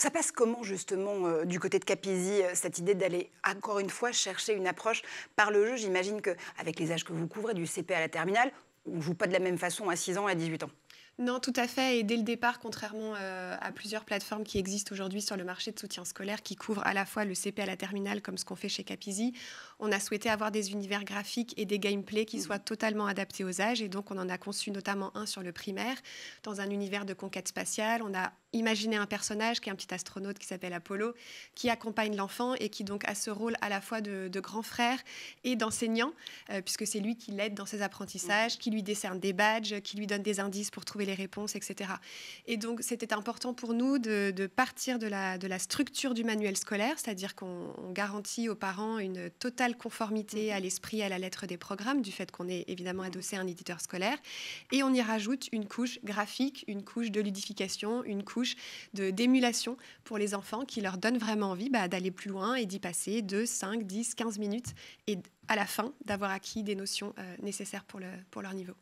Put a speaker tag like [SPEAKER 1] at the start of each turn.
[SPEAKER 1] Ça passe comment justement euh, du côté de Capizzi, euh, cette idée d'aller encore une fois chercher une approche par le jeu J'imagine qu'avec les âges que vous couvrez, du CP à la terminale, on ne joue pas de la même façon à 6 ans à 18 ans.
[SPEAKER 2] Non, tout à fait. Et dès le départ, contrairement euh, à plusieurs plateformes qui existent aujourd'hui sur le marché de soutien scolaire qui couvrent à la fois le CP à la terminale, comme ce qu'on fait chez Capizzi, on a souhaité avoir des univers graphiques et des gameplays qui soient totalement adaptés aux âges. Et donc, on en a conçu notamment un sur le primaire, dans un univers de conquête spatiale. On a imaginé un personnage qui est un petit astronaute qui s'appelle Apollo, qui accompagne l'enfant et qui donc a ce rôle à la fois de, grand frère et d'enseignant, euh, puisque c'est lui qui l'aide dans ses apprentissages, mm. qui lui décerne des badges, qui lui donne des indices pour trouver réponses, etc. Et donc, c'était important pour nous de, partir de la, structure du manuel scolaire, c'est-à-dire qu'on garantit aux parents une totale conformité mm-hmm. à l'esprit à la lettre des programmes, du fait qu'on est évidemment adossé à un éditeur scolaire. Et on y rajoute une couche graphique, une couche de ludification, une couche de d'émulation pour les enfants qui leur donne vraiment envie bah, d'aller plus loin et d'y passer 2, 5, 10, 15 minutes et à la fin d'avoir acquis des notions euh, nécessaires pour, le, pour leur niveau.